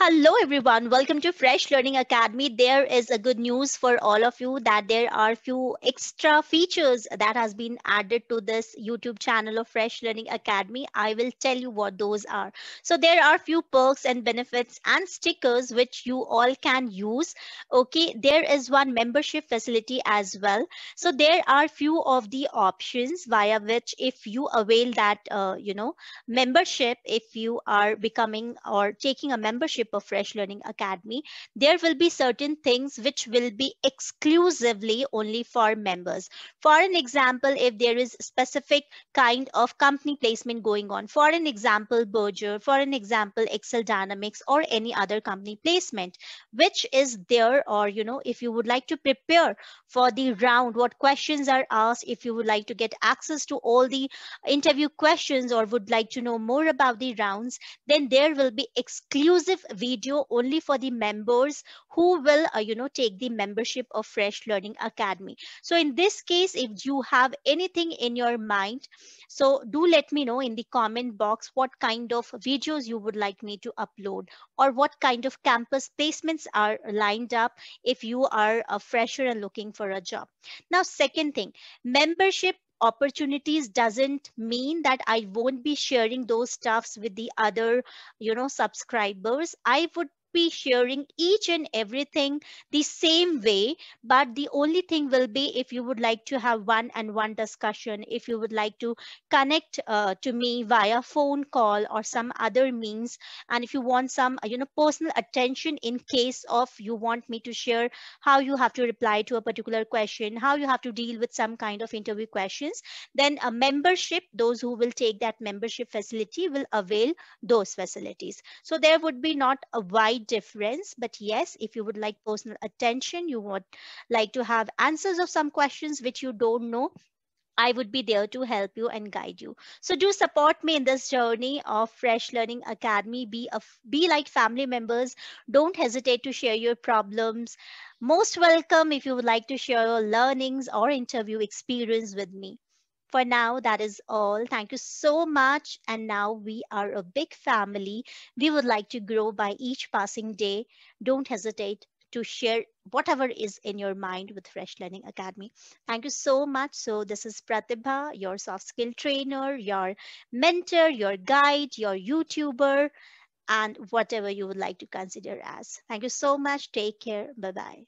Hello, everyone. Welcome to Fresh Learning Academy. There is a good news for all of you that there are few extra features that has been added to this YouTube channel of Fresh Learning Academy. I will tell you what those are. So there are few perks and benefits and stickers which you all can use. Okay, there is one membership facility as well. So there are few of the options via which if you avail that, uh, you know, membership, if you are becoming or taking a membership membership of Fresh Learning Academy, there will be certain things which will be exclusively only for members. For an example, if there is specific kind of company placement going on, for an example, Berger, for an example, Excel Dynamics or any other company placement, which is there or, you know, if you would like to prepare for the round, what questions are asked, if you would like to get access to all the interview questions or would like to know more about the rounds, then there will be exclusive video only for the members who will, uh, you know, take the membership of Fresh Learning Academy. So in this case, if you have anything in your mind, so do let me know in the comment box what kind of videos you would like me to upload or what kind of campus placements are lined up if you are a uh, fresher and looking for a job. Now, second thing, membership opportunities doesn't mean that I won't be sharing those stuffs with the other, you know, subscribers. I would be sharing each and everything the same way, but the only thing will be if you would like to have one and one discussion, if you would like to connect uh, to me via phone call or some other means, and if you want some, you know, personal attention in case of you want me to share how you have to reply to a particular question, how you have to deal with some kind of interview questions, then a membership, those who will take that membership facility will avail those facilities. So there would be not a wide slight difference, but yes, if you would like personal attention, you would like to have answers of some questions which you don't know, I would be there to help you and guide you. So do support me in this journey of Fresh Learning Academy. Be, a, be like family members. Don't hesitate to share your problems. Most welcome if you would like to share your learnings or interview experience with me. For now, that is all. Thank you so much. And now we are a big family. We would like to grow by each passing day. Don't hesitate to share whatever is in your mind with Fresh Learning Academy. Thank you so much. So this is Pratibha, your soft skill trainer, your mentor, your guide, your YouTuber, and whatever you would like to consider as. Thank you so much. Take care. Bye-bye.